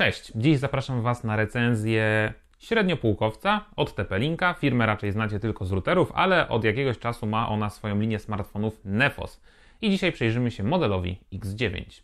Cześć, dziś zapraszam Was na recenzję średniopułkowca od Tepelinka. linka Firmę raczej znacie tylko z routerów, ale od jakiegoś czasu ma ona swoją linię smartfonów Nefos. I dzisiaj przejrzymy się modelowi X9.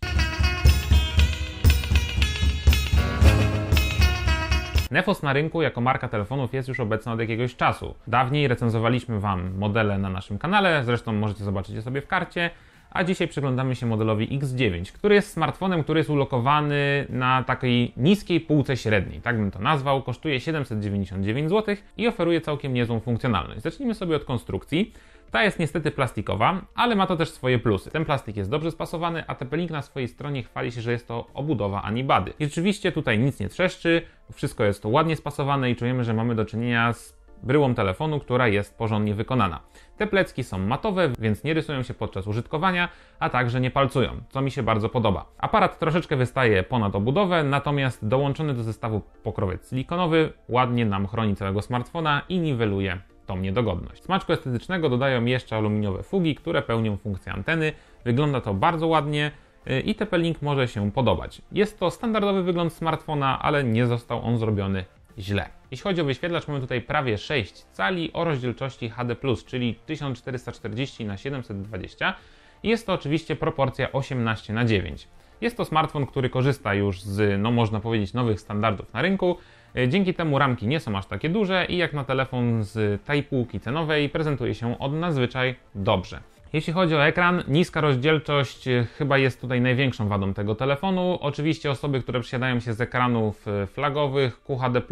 Nefos na rynku jako marka telefonów jest już obecna od jakiegoś czasu. Dawniej recenzowaliśmy Wam modele na naszym kanale, zresztą możecie zobaczyć je sobie w karcie a dzisiaj przyglądamy się modelowi X9, który jest smartfonem, który jest ulokowany na takiej niskiej półce średniej, tak bym to nazwał. Kosztuje 799 zł i oferuje całkiem niezłą funkcjonalność. Zacznijmy sobie od konstrukcji. Ta jest niestety plastikowa, ale ma to też swoje plusy. Ten plastik jest dobrze spasowany, a TP-Link na swojej stronie chwali się, że jest to obudowa Anibady. I rzeczywiście tutaj nic nie trzeszczy, wszystko jest to ładnie spasowane i czujemy, że mamy do czynienia z bryłą telefonu, która jest porządnie wykonana. Te plecki są matowe, więc nie rysują się podczas użytkowania, a także nie palcują, co mi się bardzo podoba. Aparat troszeczkę wystaje ponad obudowę, natomiast dołączony do zestawu pokrowiec silikonowy ładnie nam chroni całego smartfona i niweluje tą niedogodność. Smaczku estetycznego dodają jeszcze aluminiowe fugi, które pełnią funkcję anteny. Wygląda to bardzo ładnie y, i TP-Link może się podobać. Jest to standardowy wygląd smartfona, ale nie został on zrobiony źle. Jeśli chodzi o wyświetlacz, mamy tutaj prawie 6 cali o rozdzielczości HD+, czyli 1440 na 720. Jest to oczywiście proporcja 18 na 9. Jest to smartfon, który korzysta już z, no można powiedzieć, nowych standardów na rynku. E, dzięki temu ramki nie są aż takie duże i jak na telefon z tej półki cenowej prezentuje się on nadzwyczaj dobrze. Jeśli chodzi o ekran, niska rozdzielczość y, chyba jest tutaj największą wadą tego telefonu. Oczywiście osoby, które przesiadają się z ekranów y, flagowych QHD+,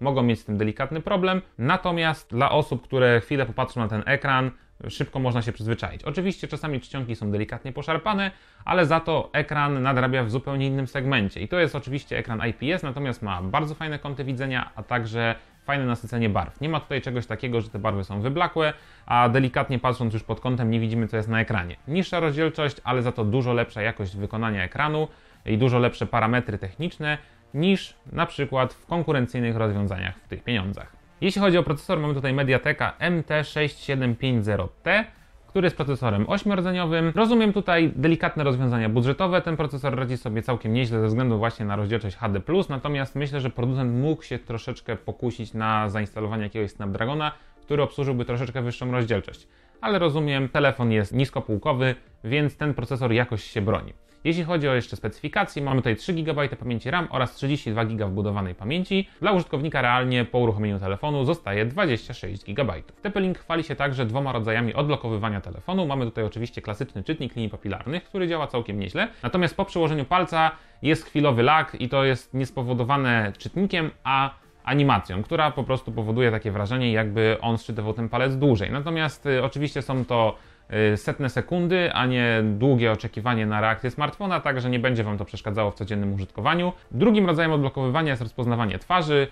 mogą mieć z tym delikatny problem. Natomiast dla osób, które chwilę popatrzą na ten ekran, szybko można się przyzwyczaić. Oczywiście czasami czcionki są delikatnie poszarpane, ale za to ekran nadrabia w zupełnie innym segmencie. I to jest oczywiście ekran IPS, natomiast ma bardzo fajne kąty widzenia, a także fajne nasycenie barw. Nie ma tutaj czegoś takiego, że te barwy są wyblakłe, a delikatnie patrząc już pod kątem nie widzimy, co jest na ekranie. Niższa rozdzielczość, ale za to dużo lepsza jakość wykonania ekranu i dużo lepsze parametry techniczne niż na przykład w konkurencyjnych rozwiązaniach w tych pieniądzach. Jeśli chodzi o procesor, mamy tutaj Mediateka MT6750T, który jest procesorem ośmierdzeniowym. Rozumiem tutaj delikatne rozwiązania budżetowe. Ten procesor radzi sobie całkiem nieźle ze względu właśnie na rozdzielczość HD+, natomiast myślę, że producent mógł się troszeczkę pokusić na zainstalowanie jakiegoś Snapdragona, który obsłużyłby troszeczkę wyższą rozdzielczość. Ale rozumiem, telefon jest niskopółkowy, więc ten procesor jakoś się broni. Jeśli chodzi o jeszcze specyfikacje, mamy tutaj 3 GB pamięci RAM oraz 32 GB wbudowanej pamięci. Dla użytkownika realnie po uruchomieniu telefonu zostaje 26 GB. TP-Link chwali się także dwoma rodzajami odblokowywania telefonu. Mamy tutaj oczywiście klasyczny czytnik linii papilarnych, który działa całkiem nieźle. Natomiast po przyłożeniu palca jest chwilowy lag i to jest niespowodowane czytnikiem, a animacją, która po prostu powoduje takie wrażenie, jakby on szczytywał ten palec dłużej. Natomiast y, oczywiście są to Y, setne sekundy, a nie długie oczekiwanie na reakcję smartfona, tak że nie będzie Wam to przeszkadzało w codziennym użytkowaniu. Drugim rodzajem odblokowywania jest rozpoznawanie twarzy.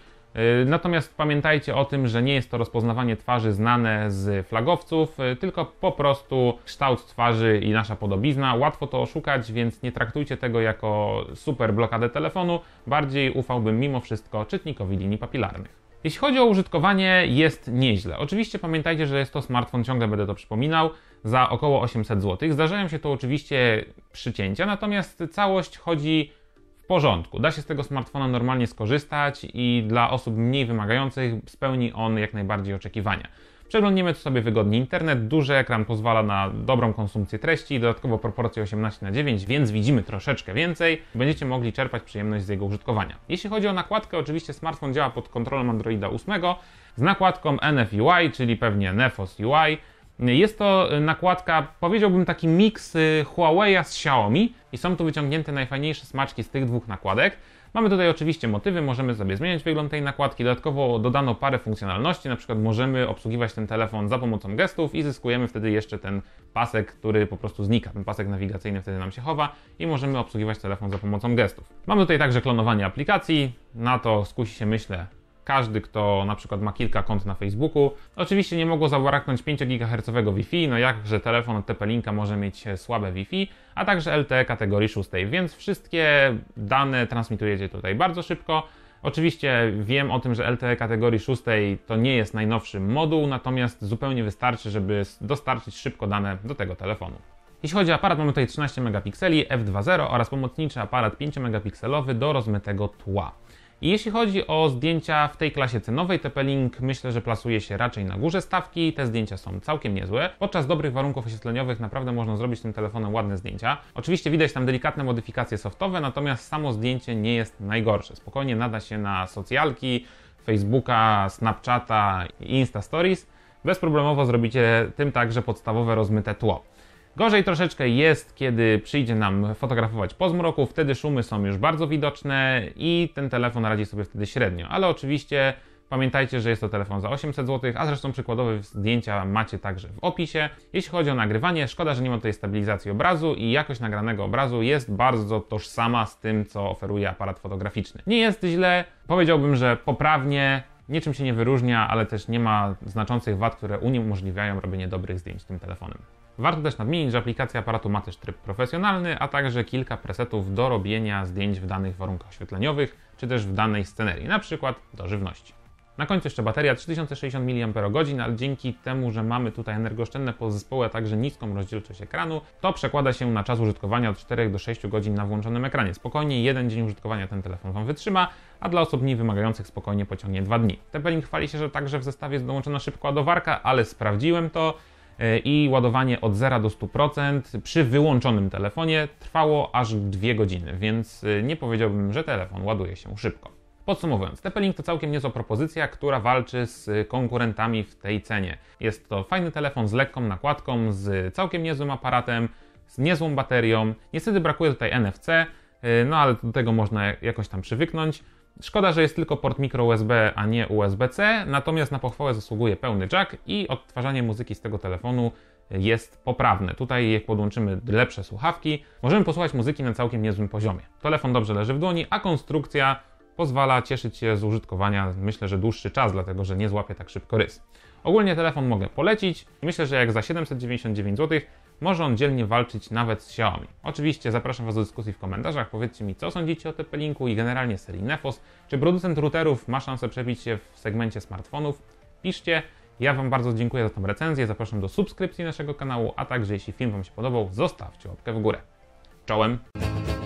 Y, natomiast pamiętajcie o tym, że nie jest to rozpoznawanie twarzy znane z flagowców, y, tylko po prostu kształt twarzy i nasza podobizna. Łatwo to oszukać, więc nie traktujcie tego jako super blokadę telefonu. Bardziej ufałbym mimo wszystko czytnikowi linii papilarnych. Jeśli chodzi o użytkowanie, jest nieźle. Oczywiście pamiętajcie, że jest to smartfon, ciągle będę to przypominał za około 800 zł. Zdarzają się to oczywiście przycięcia, natomiast całość chodzi w porządku. Da się z tego smartfona normalnie skorzystać i dla osób mniej wymagających spełni on jak najbardziej oczekiwania. Przeglądniemy tu sobie wygodnie internet, duży ekran pozwala na dobrą konsumpcję treści, dodatkowo proporcje 18 na 9 więc widzimy troszeczkę więcej. Będziecie mogli czerpać przyjemność z jego użytkowania. Jeśli chodzi o nakładkę, oczywiście smartfon działa pod kontrolą Androida 8 z nakładką NFUI, czyli pewnie Nefos UI. Jest to nakładka, powiedziałbym taki miks y, Huawei'a z Xiaomi i są tu wyciągnięte najfajniejsze smaczki z tych dwóch nakładek. Mamy tutaj oczywiście motywy, możemy sobie zmieniać wygląd tej nakładki. Dodatkowo dodano parę funkcjonalności, na przykład możemy obsługiwać ten telefon za pomocą gestów i zyskujemy wtedy jeszcze ten pasek, który po prostu znika. Ten pasek nawigacyjny wtedy nam się chowa i możemy obsługiwać telefon za pomocą gestów. Mamy tutaj także klonowanie aplikacji. Na to skusi się myślę każdy, kto na przykład ma kilka kont na Facebooku. Oczywiście nie mogło zabraknąć 5 GHz Wi-Fi, no jakże telefon od TP-Linka może mieć słabe Wi-Fi, a także LTE kategorii 6, więc wszystkie dane transmitujecie tutaj bardzo szybko. Oczywiście wiem o tym, że LTE kategorii 6 to nie jest najnowszy moduł, natomiast zupełnie wystarczy, żeby dostarczyć szybko dane do tego telefonu. Jeśli chodzi o aparat, mamy tutaj 13 megapikseli f2.0 oraz pomocniczy aparat 5 megapikselowy do rozmytego tła. I jeśli chodzi o zdjęcia w tej klasie cenowej, TP-Link myślę, że plasuje się raczej na górze stawki. Te zdjęcia są całkiem niezłe. Podczas dobrych warunków oświetleniowych naprawdę można zrobić tym telefonem ładne zdjęcia. Oczywiście widać tam delikatne modyfikacje softowe, natomiast samo zdjęcie nie jest najgorsze. Spokojnie nada się na socjalki, Facebooka, Snapchata i Insta Stories. Bezproblemowo zrobicie tym także podstawowe rozmyte tło. Gorzej troszeczkę jest, kiedy przyjdzie nam fotografować po zmroku, wtedy szumy są już bardzo widoczne i ten telefon radzi sobie wtedy średnio. Ale oczywiście pamiętajcie, że jest to telefon za 800 zł, a zresztą przykładowe zdjęcia macie także w opisie. Jeśli chodzi o nagrywanie, szkoda, że nie ma tutaj stabilizacji obrazu i jakość nagranego obrazu jest bardzo tożsama z tym, co oferuje aparat fotograficzny. Nie jest źle, powiedziałbym, że poprawnie, niczym się nie wyróżnia, ale też nie ma znaczących wad, które uniemożliwiają robienie dobrych zdjęć tym telefonem. Warto też nadmienić, że aplikacja aparatu ma też tryb profesjonalny, a także kilka presetów do robienia zdjęć w danych warunkach oświetleniowych, czy też w danej scenerii, na przykład do żywności. Na końcu jeszcze bateria 3060 mAh, ale dzięki temu, że mamy tutaj energooszczędne podzespoły, a także niską rozdzielczość ekranu, to przekłada się na czas użytkowania od 4 do 6 godzin na włączonym ekranie. Spokojnie jeden dzień użytkowania ten telefon Wam wytrzyma, a dla osób mniej wymagających spokojnie pociągnie 2 dni. Tepelin chwali się, że także w zestawie jest dołączona szybka ładowarka, ale sprawdziłem to. E, i ładowanie od 0 do 100% przy wyłączonym telefonie trwało aż 2 godziny, więc e, nie powiedziałbym, że telefon ładuje się szybko. Podsumowując, TP-Link to całkiem niezła propozycja, która walczy z konkurentami w tej cenie. Jest to fajny telefon z lekką nakładką, z całkiem niezłym aparatem, z niezłą baterią. Niestety brakuje tutaj NFC, e, no ale do tego można jakoś tam przywyknąć. Szkoda, że jest tylko port micro USB, a nie USB-C, natomiast na pochwałę zasługuje pełny jack i odtwarzanie muzyki z tego telefonu jest poprawne. Tutaj jak podłączymy lepsze słuchawki, możemy posłuchać muzyki na całkiem niezłym poziomie. Telefon dobrze leży w dłoni, a konstrukcja pozwala cieszyć się z użytkowania, myślę, że dłuższy czas, dlatego że nie złapie tak szybko rys. Ogólnie telefon mogę polecić. Myślę, że jak za 799 zł może on dzielnie walczyć nawet z Xiaomi. Oczywiście zapraszam Was do dyskusji w komentarzach, powiedzcie mi co sądzicie o TP-Linku i generalnie serii Nefos. Czy producent routerów ma szansę przebić się w segmencie smartfonów? Piszcie. Ja Wam bardzo dziękuję za tą recenzję, zapraszam do subskrypcji naszego kanału, a także jeśli film Wam się podobał, zostawcie łapkę w górę. Czołem!